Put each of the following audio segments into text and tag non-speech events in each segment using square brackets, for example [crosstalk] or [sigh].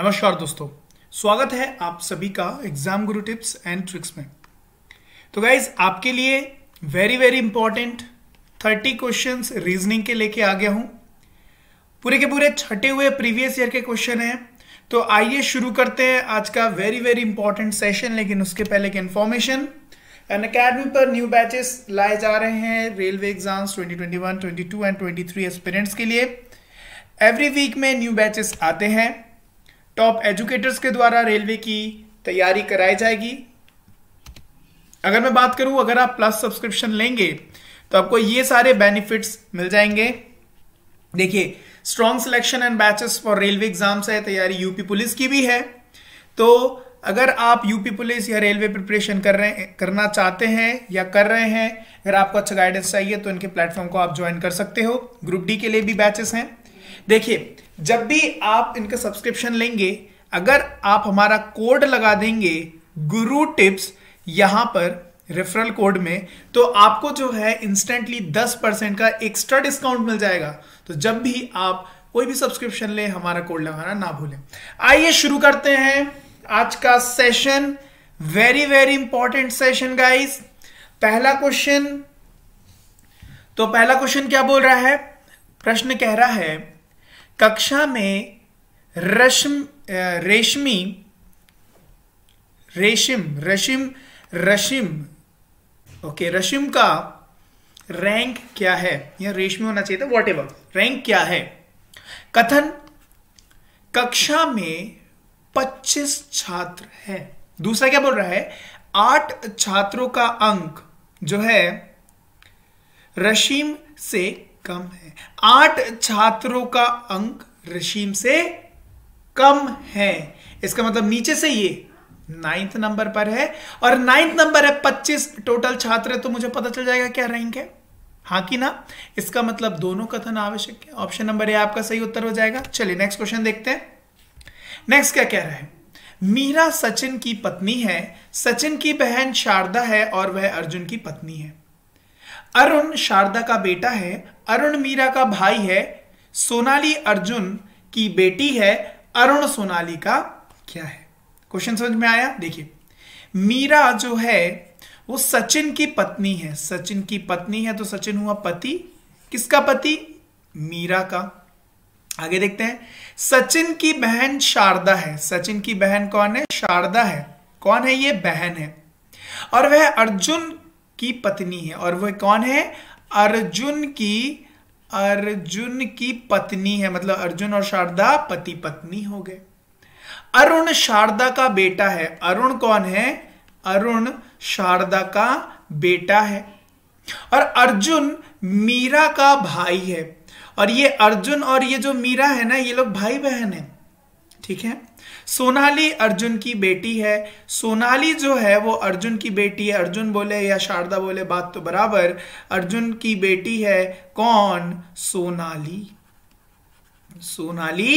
नमस्कार दोस्तों स्वागत है आप सभी का एग्जाम गुरु टिप्स एंड ट्रिक्स में तो गाइज आपके लिए very very important thirty question reasoning के लेके आ गया हूं पूरे के पूरे छठे हुए प्रीवियस ईयर के क्वेश्चन हैं तो आइए शुरू करते हैं आज का वेरी वेरी इंपॉर्टेंट सेशन लेकिन उसके पहले की इन्फॉर्मेशन एन अकेडमी पर न्यू बैचेस लाए जा रहे हैं रेलवे एग्जाम्स 2021, 22 एंड 23 थ्री के लिए एवरी वीक में न्यू बैचेस आते हैं टॉप एजुकेटर्स के द्वारा रेलवे की तैयारी कराई जाएगी अगर मैं बात करूं अगर आप प्लस सब्सक्रिप्शन लेंगे तो आपको ये सारे बेनिफिट्स मिल जाएंगे देखिए strong selection and batches for railway exams है तैयारी यूपी पुलिस की भी है तो अगर आप यूपी पुलिस या रेलवे प्रिपरेशन कर रहे करना चाहते हैं या कर रहे हैं अगर आपको अच्छा गाइडेंस चाहिए तो इनके प्लेटफॉर्म को आप ज्वाइन कर सकते हो ग्रुप डी के लिए भी बैचेस हैं देखिए जब भी आप इनका सब्सक्रिप्शन लेंगे अगर आप हमारा कोड लगा देंगे गुरु टिप्स यहां पर रेफरल कोड में तो आपको जो है इंस्टेंटली 10 परसेंट का एक्स्ट्रा डिस्काउंट मिल जाएगा तो जब भी आप कोई भी सब्सक्रिप्शन ले हमारा कोड लगाना ना भूलें आइए शुरू करते हैं आज का session very very important session guys पहला क्वेश्चन तो पहला क्वेश्चन क्या बोल रहा है प्रश्न कह रहा है कक्षा में रश्म रेशमी रेशम रशिम रशिम ओके रशिम का रैंक क्या है या रेशमी होना चाहिए था वॉट एवर रैंक क्या है कथन कक्षा में 25 छात्र हैं दूसरा क्या बोल रहा है आठ छात्रों का अंक जो है रशिम से कम है आठ छात्रों का अंक रशीम से कम है इसका मतलब नीचे से ये नाइन्थ नंबर पर है और नाइन्थ नंबर है पच्चीस टोटल छात्र तो मुझे पता चल जाएगा क्या रैंक है हाँ कि ना इसका मतलब दोनों कथन आवश्यक है ऑप्शन नंबर ए आपका सही उत्तर हो जाएगा चलिए नेक्स्ट क्वेश्चन देखते हैं नेक्स्ट क्या कह रहा है मीरा सचिन की पत्नी है सचिन की बहन शारदा है और वह अर्जुन की पत्नी है अरुण शारदा का बेटा है अरुण मीरा का भाई है सोनाली अर्जुन की बेटी है अरुण सोनाली का क्या है क्वेश्चन समझ में आया देखिए मीरा जो है वो सचिन की पत्नी है सचिन की पत्नी है तो सचिन हुआ पति किसका पति मीरा का आगे देखते हैं सचिन की बहन शारदा है सचिन की बहन कौन है शारदा है कौन है ये बहन है और वह अर्जुन की पत्नी है और वह कौन है अर्जुन की अर्जुन की पत्नी है मतलब अर्जुन और शारदा पति पत्नी हो गए अरुण शारदा का बेटा है अरुण कौन है अरुण शारदा का बेटा है और अर्जुन मीरा का भाई है और ये अर्जुन और ये जो मीरा है ना ये लोग भाई बहन है ठीक है सोनाली अर्जुन की बेटी है सोनाली जो है वो अर्जुन की बेटी है अर्जुन बोले या शारदा बोले बात तो बराबर अर्जुन की बेटी है कौन सोनाली सोनाली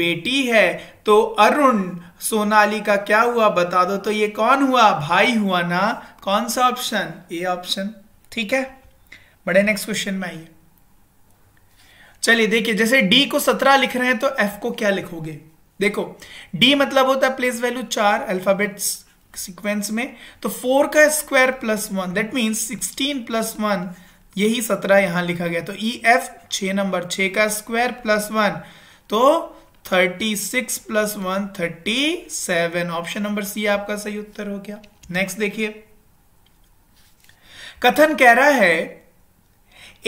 बेटी है तो अरुण सोनाली का क्या हुआ बता दो तो ये कौन हुआ भाई हुआ ना कौन सा ऑप्शन ए ऑप्शन ठीक है बड़े नेक्स्ट क्वेश्चन में आइए चलिए देखिए जैसे डी को सत्रह लिख रहे हैं तो एफ को क्या लिखोगे देखो डी मतलब होता है प्लेस वैल्यू चार अल्फाबेट सीक्वेंस में तो फोर का square plus one that mean sixteen plus one यही सत्रह यहां लिखा गया तो ई एफ छ नंबर छ का स्क्वायर प्लस वन तो thirty six plus one thirty seven option number C आपका सही उत्तर हो गया नेक्स्ट देखिए कथन कह रहा है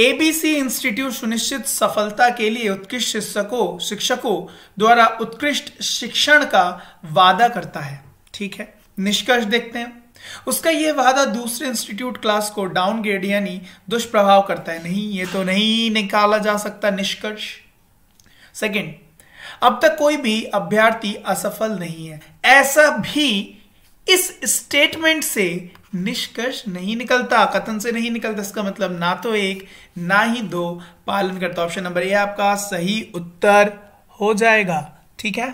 एबीसी इंस्टीट्यूट सुनिश्चित सफलता के लिए उत्कृष्ट शिक्षकों शिक्षकों द्वारा उत्कृष्ट शिक्षण का वादा करता है ठीक है निष्कर्ष देखते हैं उसका यह वादा दूसरे इंस्टीट्यूट क्लास को डाउनग्रेड यानी दुष्प्रभाव करता है नहीं ये तो नहीं निकाला जा सकता निष्कर्ष सेकेंड अब तक कोई भी अभ्यर्थी असफल नहीं है ऐसा भी इस स्टेटमेंट से निष्कर्ष नहीं निकलता कथन से नहीं निकलता इसका मतलब ना तो एक ना ही दो पालन करता ऑप्शन नंबर ए आपका सही उत्तर हो जाएगा ठीक है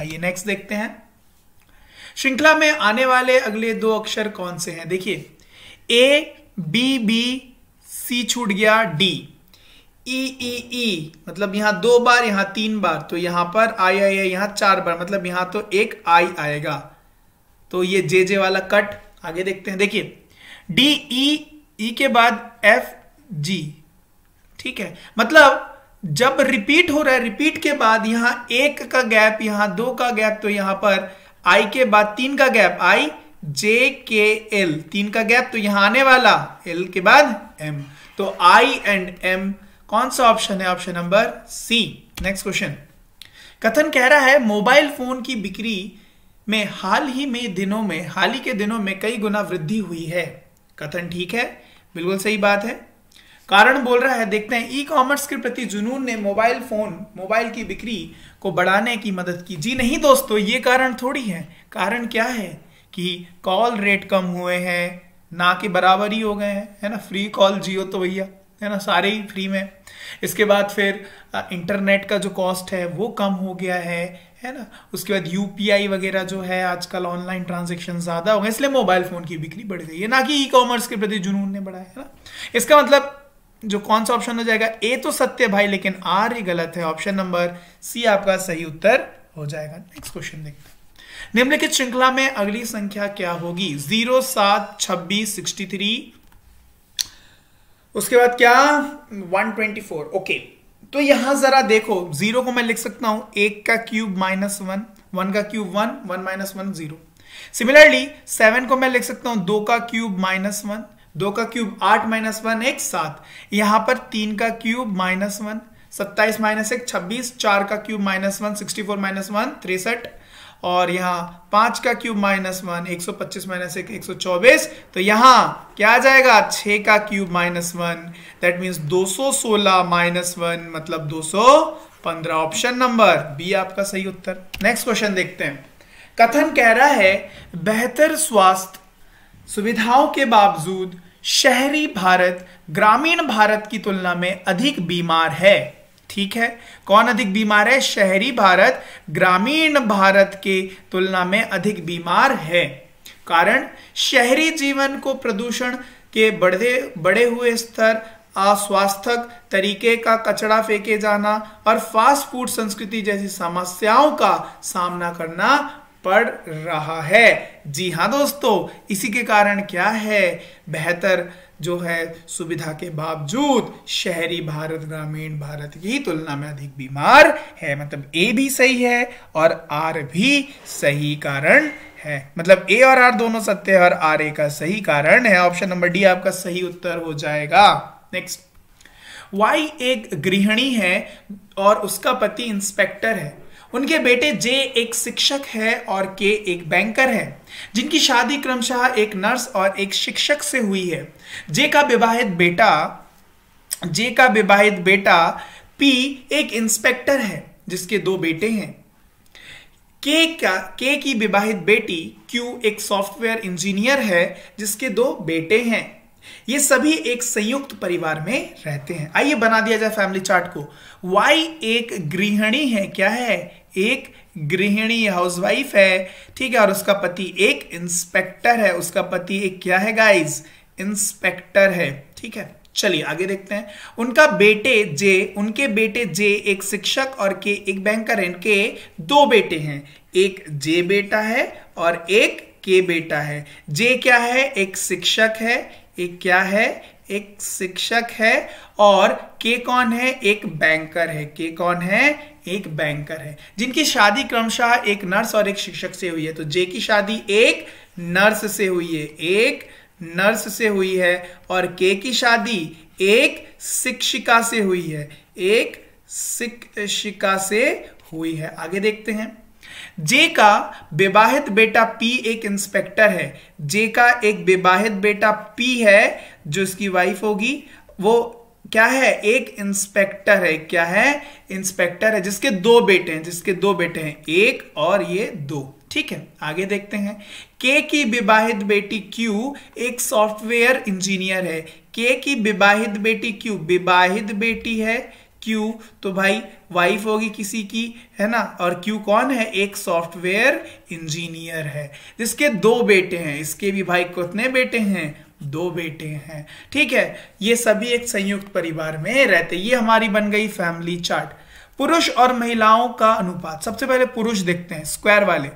आइए नेक्स्ट देखते हैं श्रृंखला में आने वाले अगले दो अक्षर कौन से हैं देखिए ए बी बी सी छूट गया डी ई ई ई मतलब यहां दो बार यहां तीन बार तो यहां पर आई आई आई यहां चार बार मतलब यहां तो एक आई आएगा तो ये जे जे वाला कट आगे देखते हैं देखिए डी ई ई के बाद एफ जी ठीक है मतलब जब रिपीट हो रहा है रिपीट के बाद यहां एक का गैप यहां दो का गैप तो यहां पर आई के बाद तीन का गैप आई जे के एल तीन का गैप तो यहां आने वाला एल के बाद एम तो आई एंड एम कौन सा ऑप्शन है option number C next question कथन कह रहा है मोबाइल फोन की बिक्री में हाल ही में दिनों में हाल ही के दिनों में कई गुना वृद्धि हुई है कथन ठीक है बिल्कुल सही बात है कारण बोल रहा है देखते हैं ई कॉमर्स के प्रति जुनून ने मोबाइल फोन मोबाइल की बिक्री को बढ़ाने की मदद की जी नहीं दोस्तों ये कारण थोड़ी है कारण क्या है कि कॉल रेट कम हुए हैं ना के बराबर ही हो गए हैं है ना फ्री कॉल जियो तो भैया है ना सारे ही फ्री में इसके बाद फिर इंटरनेट का जो कॉस्ट है वो कम हो गया है है ना उसके बाद यूपीआई वगैरह जो है आजकल ऑनलाइन ट्रांजेक्शन ज़्यादा हो गए इसलिए मोबाइल फ़ोन की बिक्री बढ़ गई है ना कि ई कॉमर्स के प्रति जुनून ने बढ़ा है ना इसका मतलब जो कौन सा ऑप्शन हो जाएगा ए तो सत्य भाई लेकिन आर ही गलत है ऑप्शन नंबर सी आपका सही उत्तर हो जाएगा नेक्स्ट क्वेश्चन देखते हैं निम्नलिखित श्रृंखला में अगली संख्या क्या होगी जीरो सात छब्बीस सिक्सटी थ्री उसके बाद क्या 124 ओके तो यहां जरा देखो जीरो को मैं लिख सकता हूं एक का क्यूब माइनस वन वन का cube one one minus one zero similarly seven को मैं लिख सकता हूं दो का क्यूब माइनस वन दो का क्यूब आठ माइनस वन एक सात यहां पर तीन का क्यूब माइनस वन सत्ताईस माइनस एक छब्बीस चार का cube minus one sixty four minus one तिरसठ और यहाँ पांच का क्यूब माइनस वन एक सौ पच्चीस माइनस एक एक सौ चौबीस तो यहाँ क्या आ जाएगा छ का cube minus one that means दो सौ सोलह माइनस वन मतलब दो सौ पंद्रह ऑप्शन नंबर बी आपका सही उत्तर नेक्स्ट क्वेश्चन देखते हैं कथन कह रहा है बेहतर स्वास्थ्य सुविधाओं के बावजूद शहरी भारत ग्रामीण भारत की तुलना में अधिक बीमार है ठीक है कौन अधिक बीमार है शहरी भारत ग्रामीण भारत के तुलना में अधिक बीमार है कारण शहरी जीवन को प्रदूषण के बढ़े बढ़े हुए स्तर अस्वास्थक तरीके का कचरा फेंके जाना और फास्ट फूड संस्कृति जैसी समस्याओं का सामना करना पड़ रहा है जी हाँ दोस्तों इसी के कारण क्या है बेहतर जो है सुविधा के बावजूद शहरी भारत ग्रामीण भारत की तुलना में अधिक बीमार है मतलब ए भी सही है और आर भी सही कारण है मतलब ए और आर दोनों सत्य है और आर ए का सही कारण है ऑप्शन नंबर डी आपका सही उत्तर हो जाएगा नेक्स्ट वाई एक गृहिणी है और उसका पति इंस्पेक्टर है उनके बेटे जे एक शिक्षक है और के एक बैंकर है जिनकी शादी क्रमशः एक नर्स और एक शिक्षक से हुई है जे का विवाहित बेटा जे का विवाहित बेटा पी एक इंस्पेक्टर है जिसके दो बेटे हैं के का के की विवाहित बेटी क्यू एक सॉफ्टवेयर इंजीनियर है जिसके दो बेटे हैं ये सभी एक संयुक्त परिवार में रहते हैं आइए बना दिया जाए फैमिली चार्ट को वाई एक गृहिणी है क्या है एक गृहिणी हाउसवाइफ है ठीक है और उसका पति एक इंस्पेक्टर है उसका पति एक क्या है गाइज इंस्पेक्टर है ठीक है चलिए आगे देखते हैं उनका बेटे जे उनके बेटे जे एक शिक्षक और के एक बैंकर हैं के दो बेटे हैं एक जे बेटा है और एक के बेटा है जे क्या है एक शिक्षक है एक क्या है एक शिक्षक है और के कौन है एक बैंकर है के कौन है एक बैंकर है जिनकी शादी क्रमशः एक नर्स और एक शिक्षक से हुई है तो जे की शादी एक नर्स से हुई है एक नर्स से हुई है और के की शादी एक शिक्षिका से हुई है एक शिक्षिका से हुई है आगे देखते हैं जे का विवाहित बेटा पी एक इंस्पेक्टर है जे का एक विवाहित बेटा पी है जो इसकी वाइफ होगी वो क्या है एक इंस्पेक्टर है क्या है इंस्पेक्टर है जिसके दो बेटे हैं जिसके दो बेटे हैं एक और ये दो ठीक है आगे देखते हैं के की विवाहित बेटी क्यू एक सॉफ्टवेयर इंजीनियर है के की विवाहित बेटी क्यू विवाहित बेटी है क्यू तो भाई वाइफ होगी किसी की है ना और क्यू कौन है एक सॉफ्टवेयर इंजीनियर है जिसके दो बेटे हैं इसके भी भाई कितने बेटे हैं दो बेटे हैं ठीक है ये सभी एक संयुक्त परिवार में रहते ये हमारी बन गई फैमिली चार्ट पुरुष और महिलाओं का अनुपात सबसे पहले पुरुष देखते हैं स्क्वायर वाले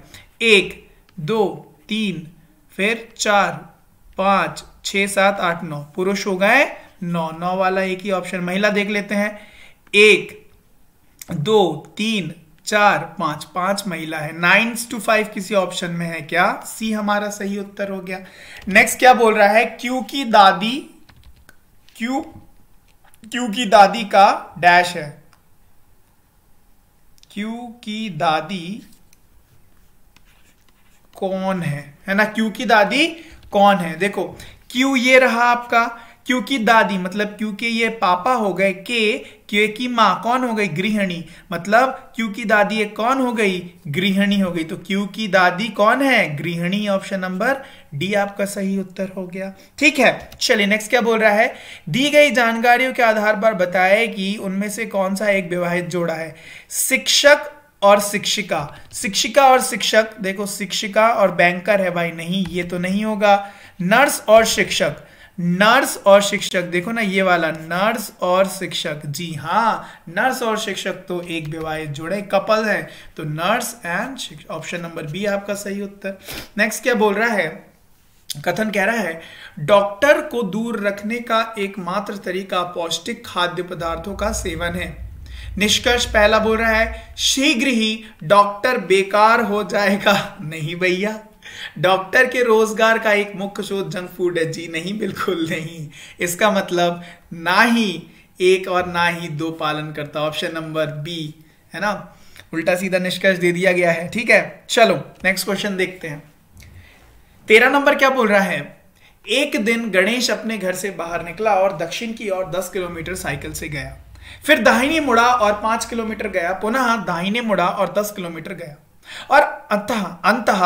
एक दो तीन फिर चार पांच छ सात आठ नौ पुरुष हो गए नौ नौ वाला एक ही ऑप्शन महिला देख लेते हैं एक दो तीन चार पांच पांच महिला है नाइन टू फाइव किसी ऑप्शन में है क्या सी हमारा सही उत्तर हो गया नेक्स्ट क्या बोल रहा है क्यू की दादी क्यू क्यू की दादी का डैश है क्यू की दादी कौन है है ना क्यू की दादी कौन है देखो क्यू ये रहा आपका क्योंकि दादी मतलब क्योंकि ये पापा हो गए के क्योंकि माँ कौन हो गई गृहिणी मतलब क्योंकि दादी ये कौन हो गई गृहिणी हो गई तो क्योंकि दादी कौन है गृहिणी ऑप्शन नंबर डी आपका सही उत्तर हो गया ठीक है चलिए नेक्स्ट क्या बोल रहा है दी गई जानकारियों के आधार पर बताए कि उनमें से कौन सा एक विवाहित जोड़ा है शिक्षक और शिक्षिका शिक्षिका और शिक्षक देखो शिक्षिका और बैंकर है भाई नहीं ये तो नहीं होगा नर्स और शिक्षक नर्स और शिक्षक देखो ना ये वाला नर्स और शिक्षक जी हाँ नर्स और शिक्षक तो एक विवाहित जोड़े कपल हैं तो nurse and option number B आपका सही उत्तर नेक्स्ट क्या बोल रहा है कथन कह रहा है डॉक्टर को दूर रखने का एकमात्र तरीका पौष्टिक खाद्य पदार्थों का सेवन है निष्कर्ष पहला बोल रहा है शीघ्र ही डॉक्टर बेकार हो जाएगा [laughs] नहीं भैया डॉक्टर के रोजगार का एक मुख्य स्रोत जंक फूड है जी नहीं बिल्कुल नहीं इसका मतलब ना ही एक और ना ही दो पालन करता ऑप्शन नंबर बी है ना उल्टा सीधा निष्कर्ष दे दिया गया है ठीक है चलो नेक्स्ट क्वेश्चन देखते हैं तेरा नंबर क्या बोल रहा है एक दिन गणेश अपने घर से बाहर निकला और दक्षिण की ओर दस किलोमीटर साइकिल से गया फिर दाहिने मुड़ा और पांच किलोमीटर गया पुनः दाहिने मुड़ा और दस किलोमीटर गया और अंतः अंतः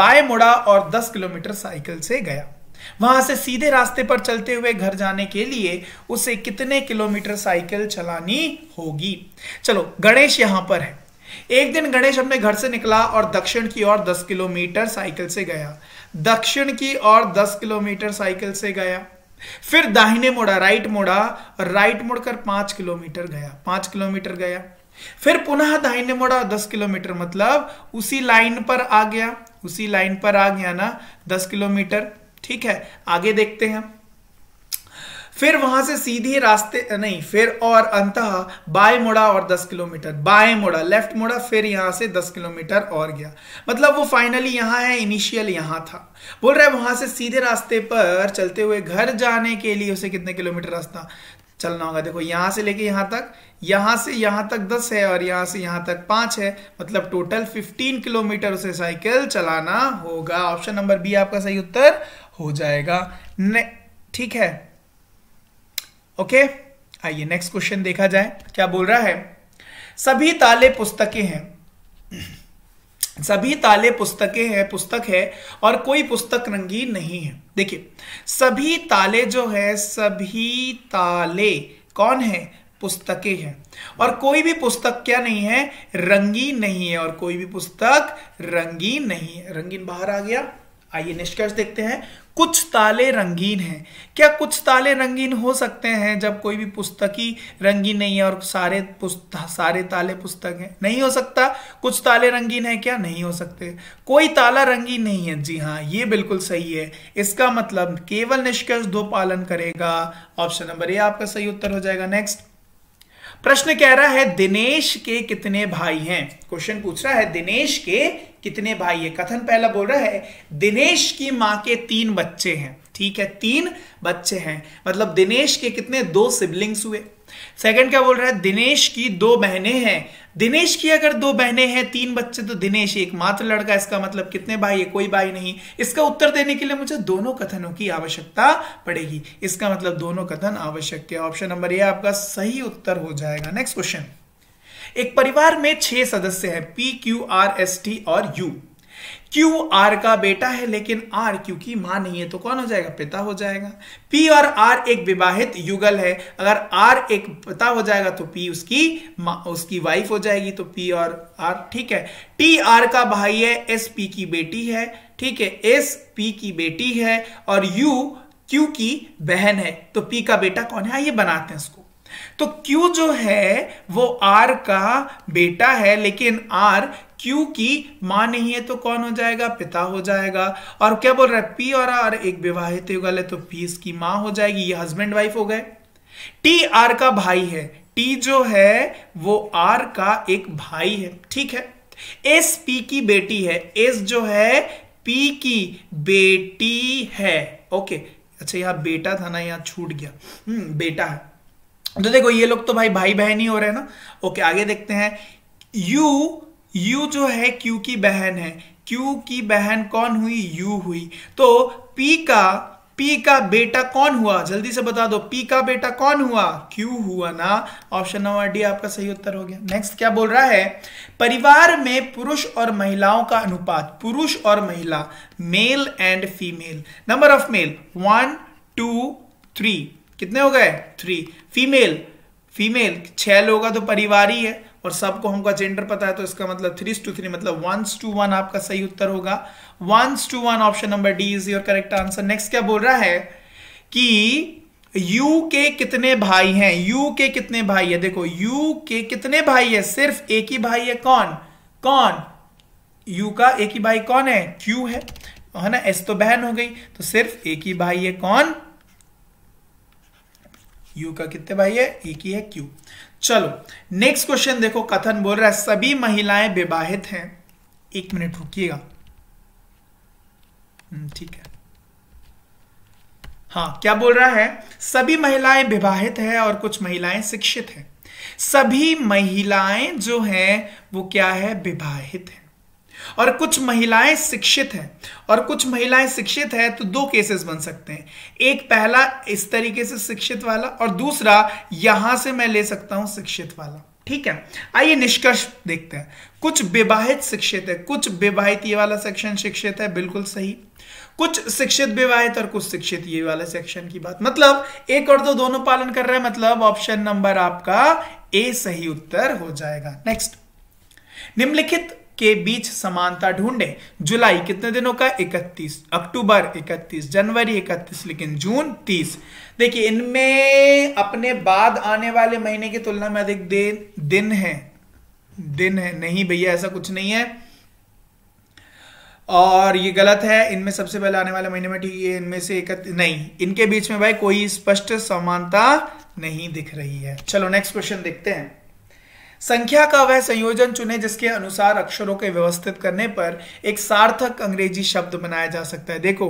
बाय मुड़ा और दस किलोमीटर साइकिल से गया वहां से सीधे रास्ते पर चलते हुए घर जाने के लिए उसे कितने किलोमीटर साइकिल चलानी होगी चलो गणेश यहां पर है एक दिन गणेश अपने घर से निकला और दक्षिण की ओर दस किलोमीटर साइकिल से गया दक्षिण की ओर दस किलोमीटर साइकिल से गया फिर दाहिने मोड़ा राइट मोड़ा राइट मुड़कर पांच किलोमीटर गया पांच किलोमीटर गया फिर पुनः दाहिने मुड़ा दस किलोमीटर मतलब उसी लाइन पर आ गया उसी लाइन पर आ गया ना दस किलोमीटर ठीक है आगे देखते हैं फिर वहां से सीधे रास्ते नहीं फिर और अंत बाएं मुड़ा और दस किलोमीटर बाएं मुड़ा लेफ्ट मुड़ा फिर यहां से दस किलोमीटर और गया मतलब वो फाइनली यहां है इनिशियल यहां था बोल रहा है वहां से सीधे रास्ते पर चलते हुए घर जाने के लिए उसे कितने किलोमीटर रास्ता चलना होगा देखो यहाँ से लेके यहाँ तक यहाँ से यहाँ तक दस है और यहाँ से यहाँ तक पाँच है मतलब टोटल फिफ्टीन किलोमीटर उसे साइकिल चलाना होगा ऑप्शन नंबर बी आपका सही उत्तर हो जाएगा ठीक है ओके आइए नेक्स्ट क्वेश्चन देखा जाए क्या बोल रहा है सभी ताले पुस्तकें हैं सभी ताले पुस्तकें हैं पुस्तक है और कोई पुस्तक रंगीन नहीं है देखिए सभी ताले जो है सभी ताले कौन है पुस्तकें हैं और कोई भी पुस्तक क्या नहीं है रंगीन नहीं है और कोई भी पुस्तक रंगीन नहीं है रंगीन बाहर आ गया आइए निष्कर्ष देखते हैं कुछ ताले रंगीन हैं क्या कुछ ताले रंगीन हो सकते हैं जब कोई भी पुस्तकी रंगीन नहीं है और सारे सारे ताले पुस्तक हैं नहीं हो सकता कुछ ताले रंगीन है क्या नहीं हो सकते कोई ताला रंगीन नहीं है जी हाँ ये बिल्कुल सही है इसका मतलब केवल निष्कर्ष दो पालन करेगा ऑप्शन नंबर ए आपका सही उत्तर हो जाएगा नेक्स्ट प्रश्न कह रहा है दिनेश के कितने भाई हैं क्वेश्चन पूछ रहा है दिनेश के कितने भाई है कथन पहला बोल रहा है दिनेश की माँ के तीन बच्चे हैं ठीक है तीन बच्चे हैं मतलब दिनेश के कितने दो सिबलिंग्स हुए सेकंड क्या बोल रहा है दिनेश की दो बहनें हैं दिनेश की अगर दो बहनें हैं तीन बच्चे तो दिनेश एकमात्र लड़का इसका मतलब कितने भाई है कोई भाई नहीं इसका उत्तर देने के लिए मुझे दोनों कथनों की आवश्यकता पड़ेगी इसका मतलब दोनों कथन आवश्यक है ऑप्शन नंबर ए आपका सही उत्तर हो जाएगा नेक्स्ट क्वेश्चन एक परिवार में छह सदस्य हैं P Q R S T और यू क्यू आर का बेटा है लेकिन आर क्यू की मां नहीं है तो कौन हो जाएगा पिता हो जाएगा पी और आर एक विवाहित युगल है अगर आर एक पिता हो जाएगा तो पी उसकी उसकी वाइफ हो जाएगी तो पी और आर ठीक है टी आर का भाई है एस पी की बेटी है ठीक है एस पी की बेटी है और यू क्यू की बहन है तो पी का बेटा कौन है आइए बनाते हैं उसको तो क्यू जो है वो आर का बेटा है लेकिन आर क्योंकि माँ नहीं है तो कौन हो जाएगा पिता हो जाएगा और क्या बोल रहा है पी और आर एक विवाहित युगल है तो पी इसकी माँ हो जाएगी ये हस्बैंड वाइफ हो गए टी आर का भाई है टी जो है वो आर का एक भाई है ठीक है एस पी की बेटी है एस जो है पी की बेटी है ओके अच्छा यहाँ बेटा था ना यहाँ छूट गया हम्म बेटा है तो देखो ये लोग तो भाई भाई बहन ही हो रहे हैं ना ओके आगे देखते हैं यू यू जो है क्यू की बहन है क्यू की बहन कौन हुई यू हुई तो पी का पी का बेटा कौन हुआ जल्दी से बता दो पी का बेटा कौन हुआ क्यू हुआ ना ऑप्शन नंबर डी आपका सही उत्तर हो गया नेक्स्ट क्या बोल रहा है परिवार में पुरुष और महिलाओं का अनुपात पुरुष और महिला male and female number of male one two three कितने हो गए थ्री फीमेल फीमेल छह लोग का तो परिवार ही है और सबको हमको जेंडर पता है तो इसका मतलब थ्री टू थ्री मतलब वंस टू वन आपका सही उत्तर होगा once two one option number D is your correct answer next क्या बोल रहा है कि यू के कितने भाई हैं यू के कितने भाई है देखो यू के कितने भाई है सिर्फ एक ही भाई है कौन कौन यू का एक ही भाई कौन है क्यू है है ना एस तो बहन हो गई तो सिर्फ एक ही भाई है कौन यू का कितने भाई है एक ही है क्यू चलो नेक्स्ट क्वेश्चन देखो कथन बोल रहा है सभी महिलाएं विवाहित हैं एक मिनट रुकिएगा हम्म, ठीक है हाँ क्या बोल रहा है सभी महिलाएं विवाहित है और कुछ महिलाएं शिक्षित हैं सभी महिलाएं जो हैं वो क्या है विवाहित हैं और कुछ महिलाएं शिक्षित हैं और कुछ महिलाएं शिक्षित हैं तो दो केसेस बन सकते हैं एक पहला इस तरीके से शिक्षित वाला और दूसरा यहां से मैं ले सकता हूं शिक्षित वाला ठीक है आइए निष्कर्ष देखते हैं कुछ विवाहित शिक्षित है कुछ विवाहित ये वाला सेक्शन शिक्षित है बिल्कुल सही कुछ शिक्षित विवाहित और कुछ शिक्षित ये वाला सेक्शन की बात मतलब एक और दो दोनों पालन कर रहे हैं मतलब ऑप्शन नंबर आपका ए सही उत्तर हो जाएगा नेक्स्ट निम्नलिखित के बीच समानता ढूंढें जुलाई कितने दिनों का 31 अक्टूबर 31 जनवरी 31 लेकिन जून 30 देखिए इनमें अपने बाद आने वाले महीने की तुलना में अधिक दिन दिन है दिन है नहीं भैया ऐसा कुछ नहीं है और ये गलत है इनमें सबसे पहले आने वाले महीने में ठीक है इनमें से एक नहीं इनके बीच में भाई कोई स्पष्ट समानता नहीं दिख रही है चलो नेक्स्ट क्वेश्चन देखते हैं संख्या का वह संयोजन चुने जिसके अनुसार अक्षरों के व्यवस्थित करने पर एक सार्थक अंग्रेजी शब्द बनाया जा सकता है देखो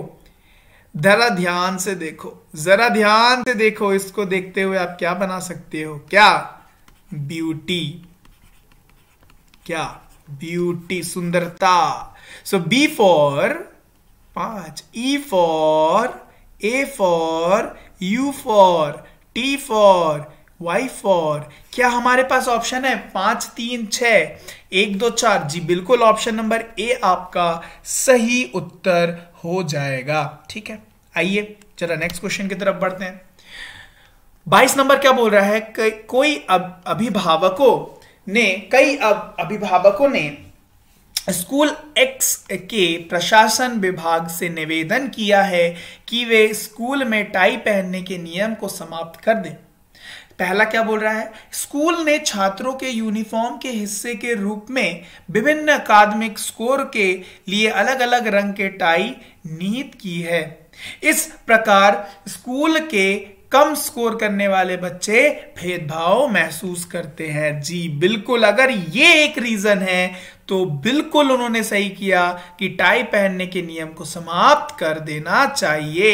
जरा ध्यान से देखो जरा ध्यान से देखो इसको देखते हुए आप क्या बना सकते हो क्या ब्यूटी क्या ब्यूटी सुंदरता सो बी फॉर पांच E for A for U for T for Y for क्या हमारे पास ऑप्शन है पांच तीन छ एक दो चार जी बिल्कुल ऑप्शन नंबर ए आपका सही उत्तर हो जाएगा ठीक है आइए चला नेक्स्ट क्वेश्चन की तरफ बढ़ते हैं बाईस नंबर क्या बोल रहा है कि कोई अब अभिभावकों ने कई अब अभिभावकों ने स्कूल एक्स के प्रशासन विभाग से निवेदन किया है कि वे स्कूल में टाई पहनने के नियम को समाप्त कर दें पहला क्या बोल रहा है स्कूल ने छात्रों के यूनिफॉर्म के हिस्से के रूप में विभिन्न अकादमिक स्कोर के लिए अलग अलग रंग के टाई नीत की है इस प्रकार स्कूल के कम स्कोर करने वाले बच्चे भेदभाव महसूस करते हैं जी बिल्कुल अगर ये एक रीजन है तो बिल्कुल उन्होंने सही किया कि टाई पहनने के नियम को समाप्त कर देना चाहिए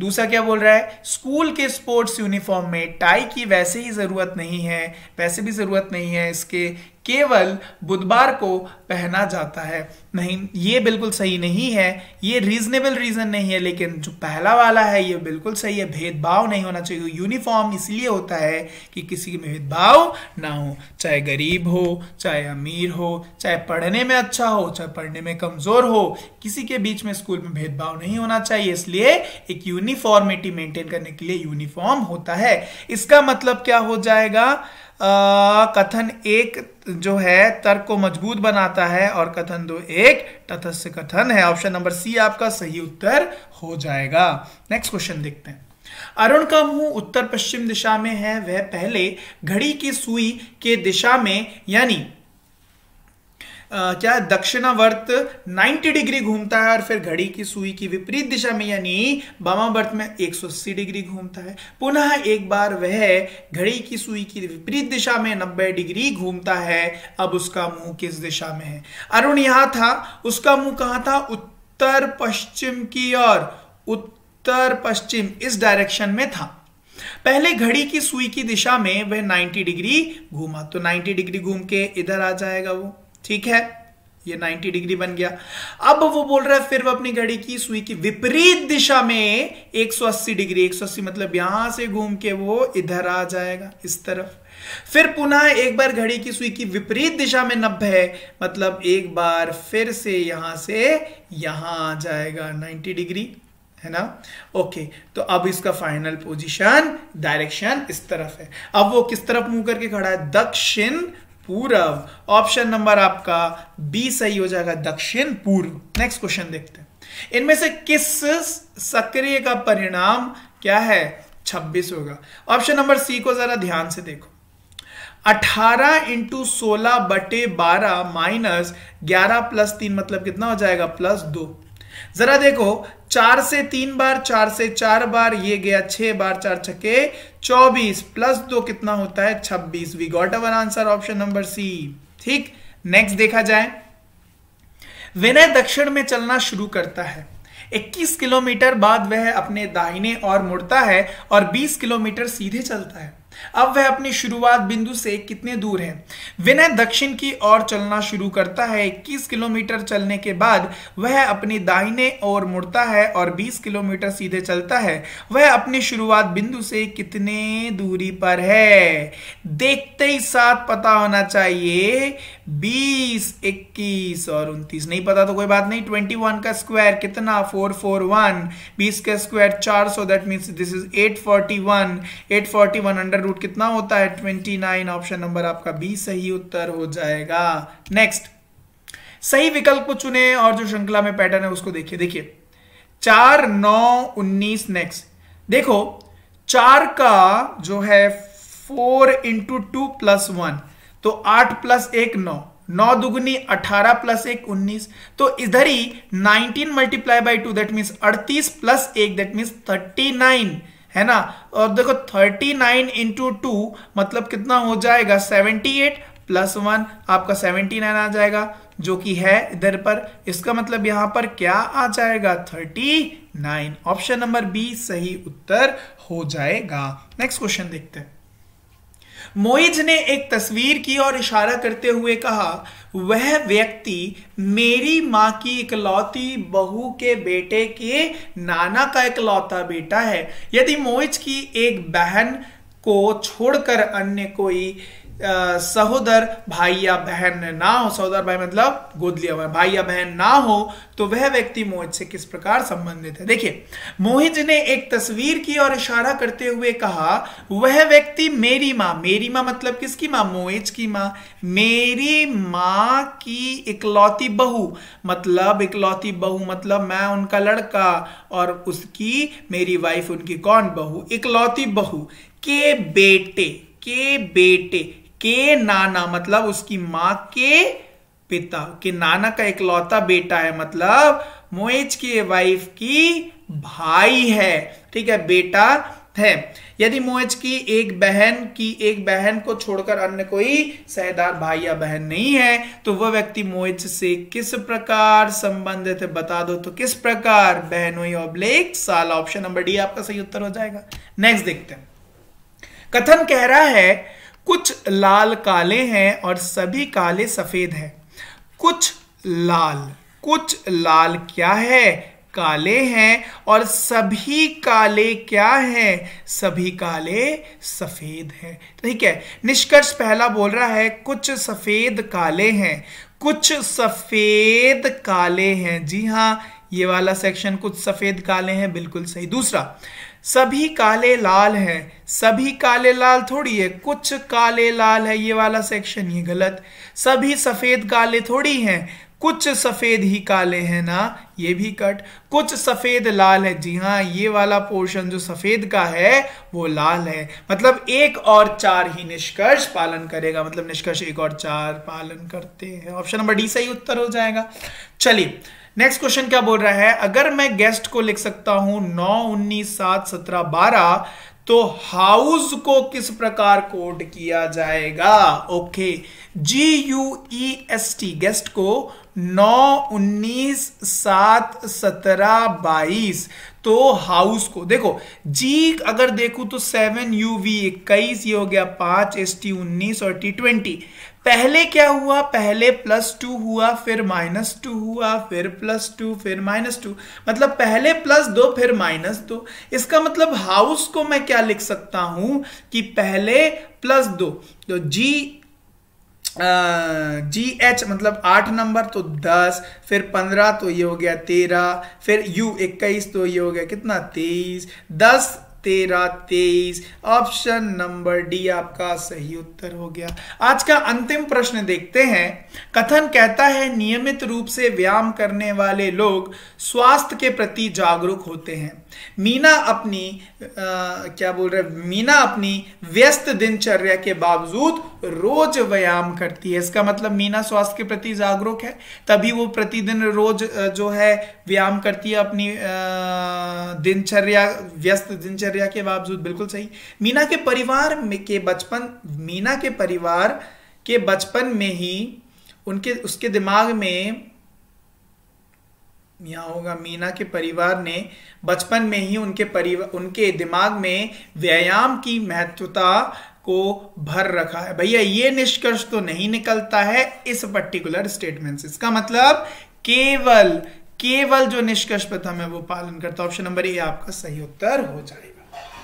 दूसरा क्या बोल रहा है स्कूल के स्पोर्ट्स यूनिफॉर्म में टाई की वैसे ही ज़रूरत नहीं है वैसे भी ज़रूरत नहीं है इसके केवल बुधवार को पहना जाता है नहीं ये बिल्कुल सही नहीं है ये रीजनेबल रीजन नहीं है लेकिन जो पहला वाला है ये बिल्कुल सही है भेदभाव नहीं होना चाहिए यूनिफॉर्म इसलिए होता है कि किसी में भेदभाव ना हो चाहे गरीब हो चाहे अमीर हो चाहे पढ़ने में अच्छा हो चाहे पढ़ने में कमजोर हो किसी के बीच में स्कूल में भेदभाव नहीं होना चाहिए इसलिए एक यूनिफॉर्मिटी मेंटेन करने के लिए यूनिफॉर्म होता है इसका मतलब क्या हो जाएगा कथन एक जो है तर्क को मजबूत बनाता है और कथन दो एक तथस्य कथन है ऑप्शन नंबर सी आपका सही उत्तर हो जाएगा नेक्स्ट क्वेश्चन देखते हैं अरुण का मुंह उत्तर पश्चिम दिशा में है वह पहले घड़ी की सुई के दिशा में यानी आ, क्या दक्षिणावर्त 90 डिग्री घूमता है और फिर घड़ी की सुई की विपरीत दिशा में यानी वामावर्त में 180 डिग्री घूमता है पुनः एक बार वह घड़ी की सुई की विपरीत दिशा में 90 डिग्री घूमता है अब उसका मुंह किस दिशा में है अरुण यहां था उसका मुंह कहां था उत्तर पश्चिम की ओर उत्तर पश्चिम इस डायरेक्शन में था पहले घड़ी की सुई की दिशा में वह 90 डिग्री घूमा तो 90 डिग्री घूम के इधर आ जाएगा वो ठीक है ये 90 डिग्री बन गया अब वो बोल रहा है फिर वो अपनी घड़ी की सुई की विपरीत दिशा में 180 डिग्री 180 मतलब यहां से घूम के वो इधर आ जाएगा इस तरफ फिर पुनः एक बार घड़ी की सुई की विपरीत दिशा में 90 मतलब एक बार फिर से यहां से यहां आ जाएगा 90 डिग्री है ना ओके तो अब इसका फाइनल पोजिशन डायरेक्शन इस तरफ है अब वो किस तरफ मुंह करके खड़ा है दक्षिण पूर्व ऑप्शन नंबर आपका बी सही हो जाएगा दक्षिण पूर्व नेक्स्ट क्वेश्चन देखते हैं इनमें से किस सक्रिय का परिणाम क्या है 26 होगा ऑप्शन नंबर सी को जरा ध्यान से देखो 18 इंटू सोलह बटे बारह माइनस ग्यारह प्लस तीन मतलब कितना हो जाएगा प्लस दो जरा देखो चार से तीन बार चार से चार बार ये गया छह बार चार छके चौबीस प्लस दो कितना होता है छब्बीस we got our answer option number C ठीक नेक्स्ट देखा जाए विनय दक्षिण में चलना शुरू करता है 21 किलोमीटर बाद वह अपने दाहिने और मुड़ता है और 20 किलोमीटर सीधे चलता है अब वह अपनी शुरुआत बिंदु से कितने दूर है विनय दक्षिण की ओर चलना शुरू करता है 21 किलोमीटर चलने के बाद वह अपनी दाहिने ओर मुड़ता है और 20 किलोमीटर सीधे चलता है वह अपनी शुरुआत बिंदु से कितने दूरी पर है देखते ही साथ पता होना चाहिए 20, 21 और 29 नहीं पता तो कोई बात नहीं 21 का स्क्वायर कितना 441 20 का square 400 that mean this is 841 841 under root कितना होता है ट्वेंटी नाइन ऑप्शन नंबर आपका बी सही उत्तर हो जाएगा नेक्स्ट सही विकल्प को चुने और जो श्रृंखला में पैटर्न है उसको देखिए देखिए चार नौ उन्नीस नेक्स्ट देखो चार का जो है four into two plus one तो आठ प्लस एक नौ नौ दुगुनी अठारह प्लस एक उन्नीस तो इधर ही nineteen multiply by two that means अड़तीस प्लस एक दैट मीन्स थर्टी नाइन है ना और देखो 39 नाइन इंटू टू मतलब कितना हो जाएगा 78 प्लस वन आपका 79 आ जाएगा जो कि है इधर पर इसका मतलब यहां पर क्या आ जाएगा 39 ऑप्शन नंबर बी सही उत्तर हो जाएगा नेक्स्ट क्वेश्चन देखते हैं मोइज ने एक तस्वीर की और इशारा करते हुए कहा वह व्यक्ति मेरी माँ की इकलौती बहू के बेटे के नाना का इकलौता बेटा है यदि मोइज की एक बहन को छोड़कर अन्य कोई सहोदर भाई या बहन ना हो सहोदर भाई मतलब गोद लिया हुआ भाई या बहन ना हो तो वह व्यक्ति मोहित से किस प्रकार संबंधित है देखिए मोहित ने एक तस्वीर की और इशारा करते हुए कहा वह व्यक्ति मेरी माँ मेरी माँ मतलब किसकी माँ मोहित की माँ मेरी माँ की इकलौती बहू मतलब इकलौती बहू मतलब मैं उनका लड़का और उसकी मेरी वाइफ उनकी कौन बहू इकलौती बहू के बेटे के बेटे के नाना मतलब उसकी माँ के पिता के नाना का इकलौता बेटा है मतलब मोएज के वाइफ की भाई है ठीक है बेटा है यदि मोएज की एक बहन की एक बहन को छोड़कर अन्य कोई सहदार भाई या बहन नहीं है तो वह व्यक्ति मोएज से किस प्रकार संबंधित है बता दो तो किस प्रकार बहन हुई ऑब्लेक साल ऑप्शन नंबर डी आपका सही उत्तर हो जाएगा नेक्स्ट देखते हैं कथन कह रहा है कुछ लाल काले हैं और सभी काले सफ़ेद हैं कुछ लाल कुछ लाल क्या है काले हैं और सभी काले क्या हैं सभी काले सफ़ेद हैं ठीक है निष्कर्ष पहला बोल रहा है कुछ सफ़ेद काले हैं कुछ सफ़ेद काले हैं जी हाँ ये वाला सेक्शन कुछ सफ़ेद काले हैं बिल्कुल सही दूसरा सभी काले लाल हैं सभी काले लाल थोड़ी है कुछ काले लाल है ये वाला सेक्शन ये गलत सभी सफेद काले थोड़ी हैं कुछ सफेद ही काले हैं ना ये भी कट कुछ सफेद लाल है जी हाँ ये वाला पोर्शन जो सफेद का है वो लाल है मतलब एक और चार ही निष्कर्ष पालन करेगा मतलब निष्कर्ष एक और चार पालन करते हैं ऑप्शन नंबर डी सही उत्तर हो जाएगा चलिए नेक्स्ट क्वेश्चन क्या बोल रहा है अगर मैं गेस्ट को लिख सकता हूं नौ उन्नीस सात सत्रह बारह तो हाउस को किस प्रकार कोड किया जाएगा okay G U E S T guest को नौ उन्नीस सात सत्रह बाईस तो हाउस को देखो जी अगर देखू तो सेवन यू वी इक्कीस ये हो गया पांच एस टी उन्नीस और टी ट्वेंटी पहले क्या हुआ पहले प्लस टू हुआ फिर माइनस टू हुआ फिर प्लस टू फिर माइनस टू मतलब पहले प्लस दो फिर माइनस दो इसका मतलब हाउस को मैं क्या लिख सकता हूं कि पहले प्लस दो तो जी जी एच मतलब आठ नंबर तो दस फिर पंद्रह तो ये हो गया तेरह फिर यू इक्कीस तो ये हो गया कितना तेईस दस तेरह तेईस ऑप्शन नंबर डी आपका सही उत्तर हो गया आज का अंतिम प्रश्न देखते हैं कथन कहता है नियमित रूप से व्यायाम करने वाले लोग स्वास्थ्य के प्रति जागरूक होते हैं मीना अपनी आ, क्या बोल रहे मीना अपनी व्यस्त दिनचर्या के बावजूद रोज व्यायाम करती है इसका मतलब मीना स्वास्थ्य के प्रति जागरूक है तभी वो प्रतिदिन रोज जो है व्यायाम करती है अपनी दिनचर्या व्यस्त दिनचर्या दिनचर्या के बावजूद बिल्कुल सही मीना के परिवार में के बचपन मीना के परिवार के बचपन में ही उनके उसके दिमाग में यहाँ होगा मीना के परिवार ने बचपन में ही उनके परिवार उनके दिमाग में व्यायाम की महत्वता को भर रखा है भैया ये निष्कर्ष तो नहीं निकलता है इस पर्टिकुलर स्टेटमेंट से इसका मतलब केवल केवल जो निष्कर्ष प्रथम है वो पालन करता ऑप्शन नंबर ए आपका सही उत्तर हो जाएगा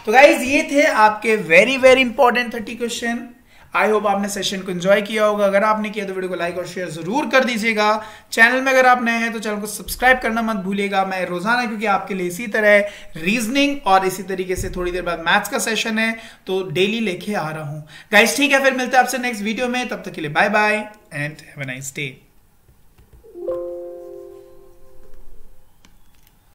तो गाइज ये थे आपके very very important thirty question I hope आपने सेशन को एंजॉय किया होगा अगर आपने किया तो वीडियो को लाइक और शेयर जरूर कर दीजिएगा चैनल में अगर आप नए हैं तो चैनल को सब्सक्राइब करना मत भूलिएगा मैं रोजाना क्योंकि आपके लिए इसी तरह रीजनिंग और इसी तरीके से थोड़ी देर बाद मैथ्स का सेशन है तो डेली लेके आ रहा हूं गाइज ठीक है फिर मिलते हैं आपसे नेक्स्ट वीडियो में तब तक के लिए bye bye and have nice day